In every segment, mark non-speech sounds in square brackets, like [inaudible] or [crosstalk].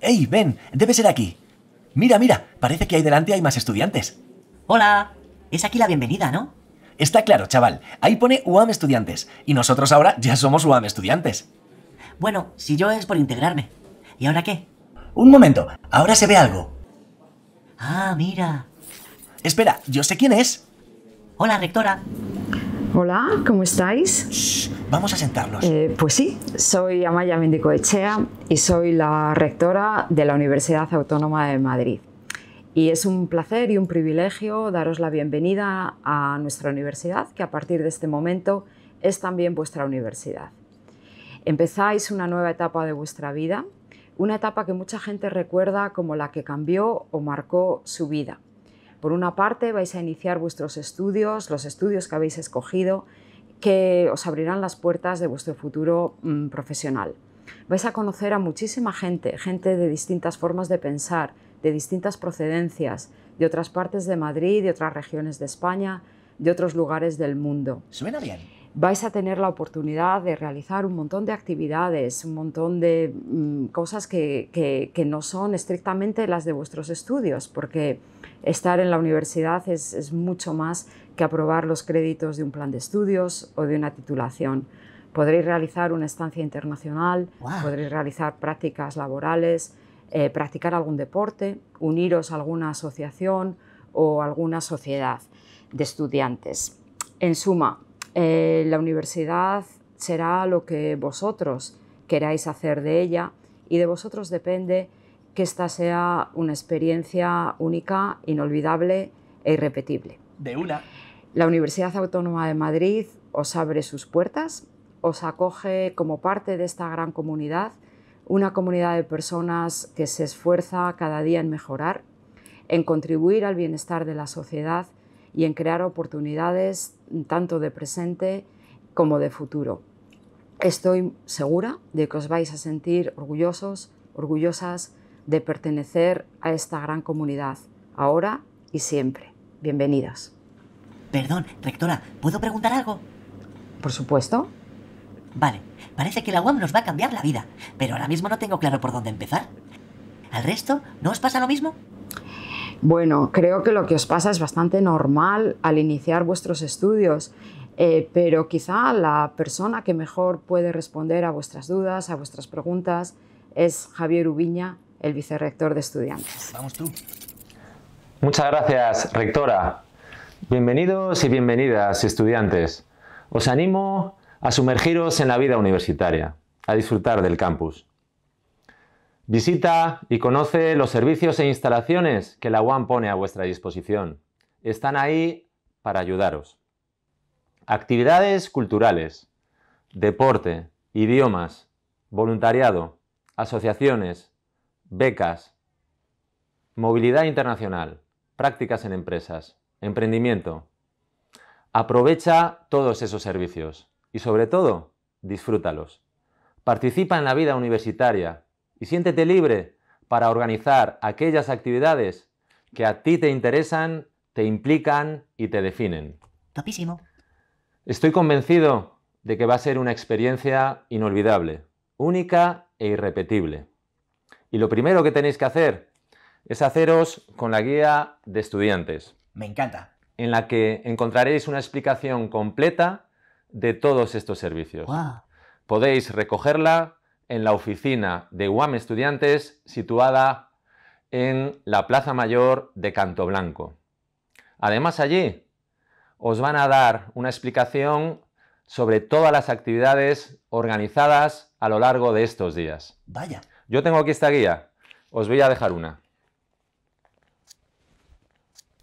¡Ey, ven! Debe ser aquí. Mira, mira, parece que ahí delante hay más estudiantes. Hola, es aquí la bienvenida, ¿no? Está claro, chaval. Ahí pone UAM Estudiantes. Y nosotros ahora ya somos UAM Estudiantes. Bueno, si yo es por integrarme. ¿Y ahora qué? Un momento, ahora se ve algo. Ah, mira. Espera, yo sé quién es. Hola, rectora. Hola, ¿cómo estáis? vamos a sentarnos. Eh, pues sí, soy Amaya Mendicoechea y soy la rectora de la Universidad Autónoma de Madrid. Y es un placer y un privilegio daros la bienvenida a nuestra universidad, que a partir de este momento es también vuestra universidad. Empezáis una nueva etapa de vuestra vida, una etapa que mucha gente recuerda como la que cambió o marcó su vida. Por una parte, vais a iniciar vuestros estudios, los estudios que habéis escogido, que os abrirán las puertas de vuestro futuro mm, profesional. Vais a conocer a muchísima gente, gente de distintas formas de pensar, de distintas procedencias, de otras partes de Madrid, de otras regiones de España, de otros lugares del mundo. Suena bien vais a tener la oportunidad de realizar un montón de actividades, un montón de mm, cosas que, no son estrictamente las de vuestros estudios, porque estar en la universidad es, mucho más que aprobar los créditos de un plan de estudios o de una titulación. Podréis realizar una estancia internacional, podréis realizar prácticas laborales, eh, practicar algún deporte, uniros a alguna asociación o alguna sociedad de estudiantes. En suma, eh, la universidad será lo que vosotros queráis hacer de ella y de vosotros depende que esta sea una experiencia única, inolvidable e irrepetible. De una. La Universidad Autónoma de Madrid os abre sus puertas, os acoge como parte de esta gran comunidad, una comunidad de personas que se esfuerza cada día en mejorar, en contribuir al bienestar de la sociedad y en crear oportunidades tanto de presente como de futuro. Estoy segura de que os vais a sentir orgullosos, orgullosas de pertenecer a esta gran comunidad, ahora y siempre. Bienvenidas. Perdón, rectora, ¿puedo preguntar algo? Por supuesto. Vale, parece que la UAM nos va a cambiar la vida, pero ahora mismo no tengo claro por dónde empezar. ¿Al resto no os pasa lo mismo? Bueno, creo que lo que os pasa es bastante normal al iniciar vuestros estudios, eh, pero quizá la persona que mejor puede responder a vuestras dudas, a vuestras preguntas, es Javier Ubiña, el vicerrector de estudiantes. Vamos tú. Muchas gracias, rectora. Bienvenidos y bienvenidas, estudiantes. Os animo a sumergiros en la vida universitaria, a disfrutar del campus. Visita y conoce los servicios e instalaciones que la UAM pone a vuestra disposición. Están ahí para ayudaros. Actividades culturales, deporte, idiomas, voluntariado, asociaciones, becas, movilidad internacional, prácticas en empresas, emprendimiento. Aprovecha todos esos servicios y sobre todo, disfrútalos. Participa en la vida universitaria, y siéntete libre para organizar aquellas actividades que a ti te interesan, te implican y te definen. Topísimo. Estoy convencido de que va a ser una experiencia inolvidable, única e irrepetible. Y lo primero que tenéis que hacer es haceros con la guía de estudiantes. Me encanta. En la que encontraréis una explicación completa de todos estos servicios. Podéis recogerla, en la oficina de UAM Estudiantes situada en la Plaza Mayor de Cantoblanco. Además allí os van a dar una explicación sobre todas las actividades organizadas a lo largo de estos días. Vaya. Yo tengo aquí esta guía. Os voy a dejar una.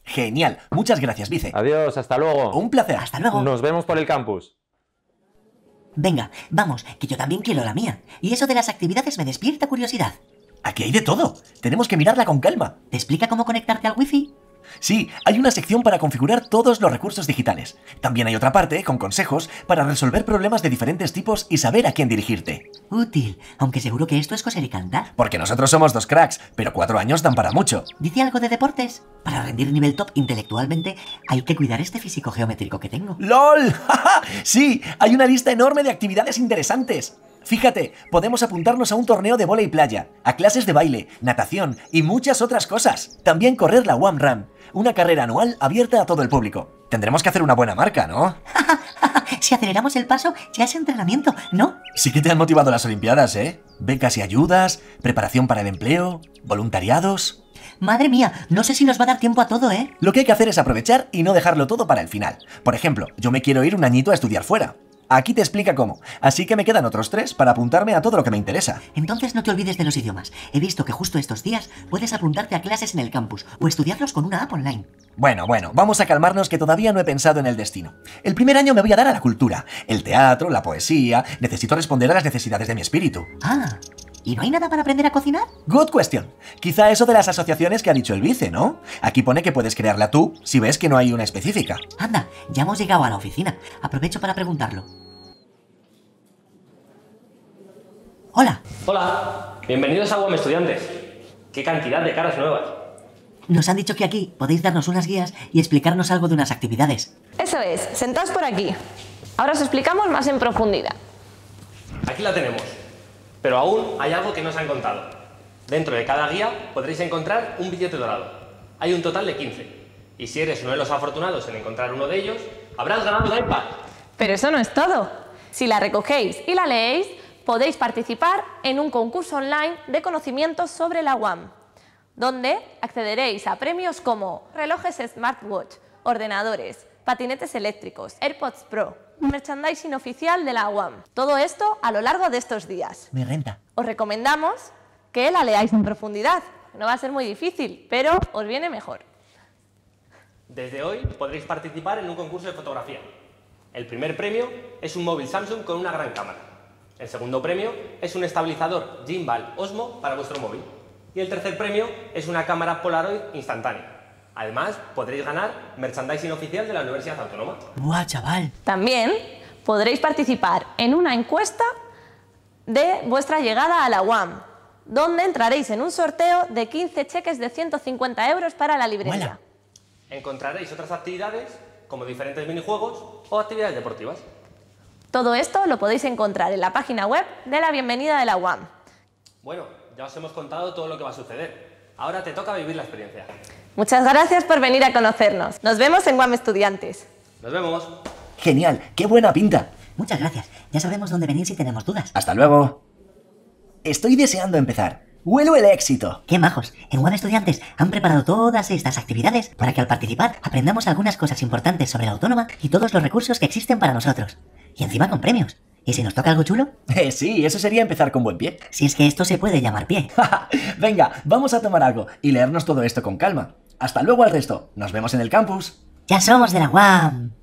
Genial. Muchas gracias, Vice. Adiós, hasta luego. Un placer. Hasta luego. Nos vemos por el campus. Venga, vamos, que yo también quiero la mía. Y eso de las actividades me despierta curiosidad. Aquí hay de todo. Tenemos que mirarla con calma. ¿Te explica cómo conectarte al wifi? Sí, hay una sección para configurar todos los recursos digitales. También hay otra parte con consejos para resolver problemas de diferentes tipos y saber a quién dirigirte. Útil, aunque seguro que esto es coser y cantar. Porque nosotros somos dos cracks, pero cuatro años dan para mucho. ¿Dice algo de deportes? Para rendir nivel top intelectualmente hay que cuidar este físico geométrico que tengo. ¡LOL! [laughs] sí, hay una lista enorme de actividades interesantes. Fíjate, podemos apuntarnos a un torneo de y playa, a clases de baile, natación y muchas otras cosas. También correr la One Run, una carrera anual abierta a todo el público. Tendremos que hacer una buena marca, ¿no? [laughs] si aceleramos el paso, ya es entrenamiento, ¿no? Sí que te han motivado las Olimpiadas, ¿eh? Becas y ayudas, preparación para el empleo, voluntariados. Madre mía, no sé si nos va a dar tiempo a todo, ¿eh? Lo que hay que hacer es aprovechar y no dejarlo todo para el final. Por ejemplo, yo me quiero ir un añito a estudiar fuera. Aquí te explica cómo. Así que me quedan otros tres para apuntarme a todo lo que me interesa. Entonces no te olvides de los idiomas. He visto que justo estos días puedes apuntarte a clases en el campus o estudiarlos con una app online. Bueno, bueno, vamos a calmarnos que todavía no he pensado en el destino. El primer año me voy a dar a la cultura, el teatro, la poesía. Necesito responder a las necesidades de mi espíritu. Ah, ¿Y no hay nada para aprender a cocinar? Good question. Quizá eso de las asociaciones que ha dicho el vice, ¿no? Aquí pone que puedes crearla tú si ves que no hay una específica. Anda, ya hemos llegado a la oficina. Aprovecho para preguntarlo. Hola. Hola. Bienvenidos a Wome Estudiantes. Qué cantidad de caras nuevas. Nos han dicho que aquí podéis darnos unas guías y explicarnos algo de unas actividades. Eso es, sentaos por aquí. Ahora os explicamos más en profundidad. Aquí la tenemos. Pero aún hay algo que no se han contado. Dentro de cada guía podréis encontrar un billete dorado. Hay un total de 15. Y si eres uno de los afortunados en encontrar uno de ellos, habrás ganado la iPad. Pero eso no es todo. Si la recogéis y la leéis, podéis participar en un concurso online de conocimientos sobre la UAM, donde accederéis a premios como relojes smartwatch, ordenadores, patinetes eléctricos, AirPods Pro, merchandising oficial de la UAM. Todo esto a lo largo de estos días. Mi renta. Os recomendamos que la leáis en profundidad. No va a ser muy difícil, pero os viene mejor. Desde hoy podréis participar en un concurso de fotografía. El primer premio es un móvil Samsung con una gran cámara. El segundo premio es un estabilizador Gimbal Osmo para vuestro móvil. Y el tercer premio es una cámara Polaroid instantánea. Además, podréis ganar merchandising oficial de la Universidad Autónoma. ¡Guau, chaval! También podréis participar en una encuesta de vuestra llegada a la UAM, donde entraréis en un sorteo de 15 cheques de 150 euros para la librería. Encontraréis otras actividades, como diferentes minijuegos o actividades deportivas. Todo esto lo podéis encontrar en la página web de la Bienvenida de la UAM. Bueno, ya os hemos contado todo lo que va a suceder. Ahora te toca vivir la experiencia. Muchas gracias por venir a conocernos. Nos vemos en Guam Estudiantes. Nos vemos. Genial, qué buena pinta. Muchas gracias. Ya sabemos dónde venir si tenemos dudas. Hasta luego. Estoy deseando empezar. ¡Huelo el éxito! ¡Qué majos! En Guam Estudiantes han preparado todas estas actividades para que al participar aprendamos algunas cosas importantes sobre la autónoma y todos los recursos que existen para nosotros. Y encima con premios. ¿Y si nos toca algo chulo? [laughs] Eh, sí, eso sería empezar con buen pie. Si es que esto se puede llamar pie. [laughs] Venga, vamos a tomar algo y leernos todo esto con calma. Hasta luego al resto. Nos vemos en el campus. Ya somos de la UAM.